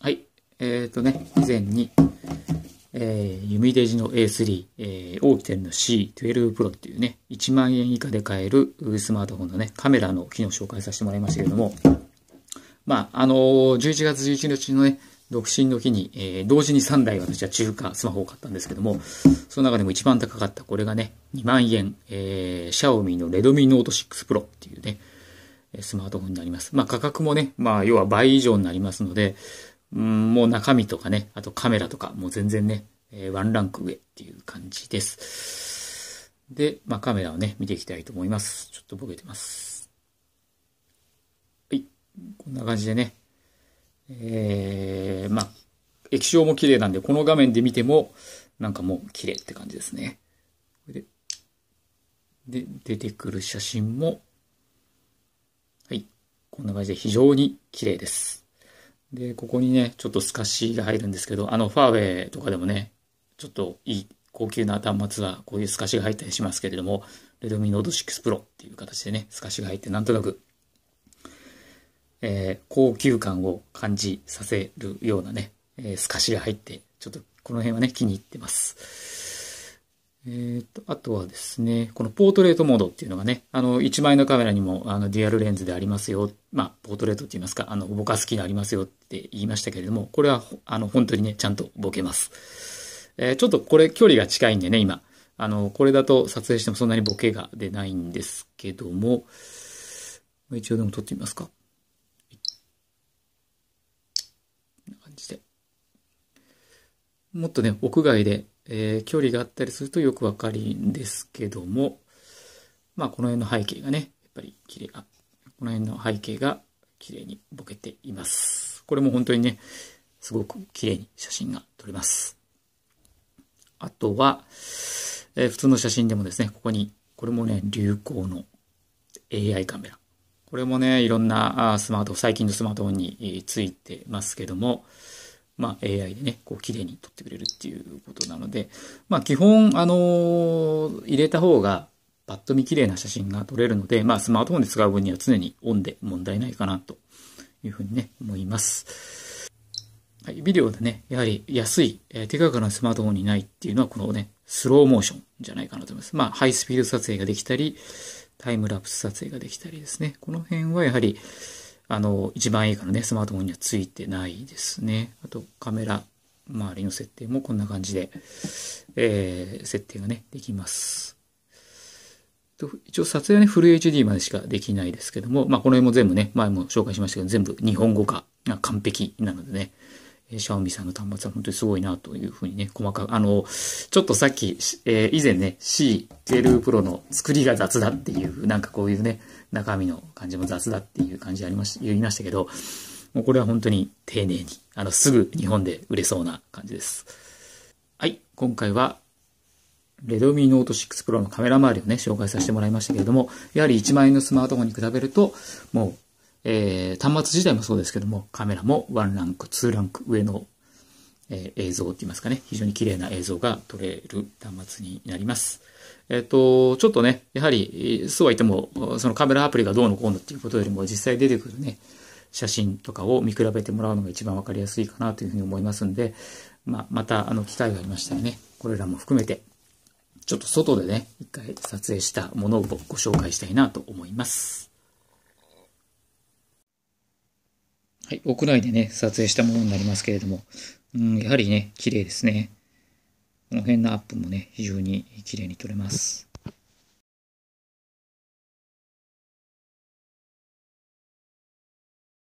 はい。えっ、ー、とね、以前に、えー、弓デジの A3、えー、大きてるの C12 Pro っていうね、1万円以下で買えるスマートフォンのね、カメラの機能を紹介させてもらいましたけれども、まあ、あのー、11月11日のね、独身の日に、えー、同時に3台私は中華スマホを買ったんですけども、その中でも一番高かったこれがね、2万円、えー、シャオミのレドミノート6 Pro っていうね、スマートフォンになります。まあ価格もね、まあ要は倍以上になりますので、うん、もう中身とかね、あとカメラとか、もう全然ね、えー、ワンランク上っていう感じです。で、まあ、カメラをね、見ていきたいと思います。ちょっとボケてます。はい。こんな感じでね。えー、まあ、液晶も綺麗なんで、この画面で見ても、なんかもう綺麗って感じですね。で、で、出てくる写真も、はい。こんな感じで非常に綺麗です。で、ここにね、ちょっと透かしが入るんですけど、あの、ファーウェイとかでもね、ちょっといい高級な端末はこういう透かしが入ったりしますけれども、レドミノード6 Pro っていう形でね、透かしが入ってなんとなく、えー、高級感を感じさせるようなね、えー、透かしが入って、ちょっとこの辺はね、気に入ってます。えっ、ー、と、あとはですね、このポートレートモードっていうのがね、あの、1枚のカメラにも、あの、デュアルレンズでありますよ。まあ、ポートレートって言いますか、あの、ぼかす機能ありますよって言いましたけれども、これは、あの、本当にね、ちゃんとぼけます。えー、ちょっとこれ、距離が近いんでね、今。あの、これだと撮影してもそんなにボケが出ないんですけども、一応でも撮ってみますか。こんな感じで。もっとね、屋外でえー、距離があったりするとよくわかるんですけども、まあ、この辺の背景がね、やっぱり綺麗、あ、この辺の背景が綺麗にボケています。これも本当にね、すごく綺麗に写真が撮れます。あとは、えー、普通の写真でもですね、ここに、これもね、流行の AI カメラ。これもね、いろんなスマートフォン、最近のスマートフォンについてますけども、まあ、AI でね、こう、綺麗に撮ってくれるっていうことなので、まあ、基本、あのー、入れた方が、パッと見綺麗な写真が撮れるので、まあ、スマートフォンで使う分には常にオンで問題ないかな、というふうにね、思います。はい、ビデオでね、やはり安い、えー、手価格のスマートフォンにないっていうのは、このね、スローモーションじゃないかなと思います。まあ、ハイスピード撮影ができたり、タイムラプス撮影ができたりですね。この辺はやはり、あの、一番いいからね、スマートフォンにはついてないですね。あと、カメラ周りの設定もこんな感じで、えー、設定がね、できます。一応撮影はね、フル HD までしかできないですけども、まあ、この辺も全部ね、前も紹介しましたけど、全部日本語化が完璧なのでね、えシャオミさんの端末は本当にすごいなというふうにね、細かく、あの、ちょっとさっき、えー、以前ね、C、0 Pro の作りが雑だっていう、なんかこういうね、中身の感じも雑だっていう感じありまし、言いましたけど、もうこれは本当に丁寧に、あの、すぐ日本で売れそうな感じです。はい、今回は、レドミーノート6 Pro のカメラ周りをね、紹介させてもらいましたけれども、やはり1万円のスマートフォンに比べると、もうえー、端末自体もそうですけども、カメラも1ランク、2ランク上の、えー、映像って言いますかね、非常に綺麗な映像が撮れる端末になります。えっ、ー、と、ちょっとね、やはり、そうは言っても、そのカメラアプリがどうのこうのっていうことよりも、実際出てくるね、写真とかを見比べてもらうのが一番わかりやすいかなというふうに思いますんで、まあ、また、あの、機会がありましたらね、これらも含めて、ちょっと外でね、一回撮影したものをご紹介したいなと思います。はい、屋内でね、撮影したものになりますけれども、うん、やはりね、綺麗ですね。この辺のアップもね、非常に綺麗に撮れます。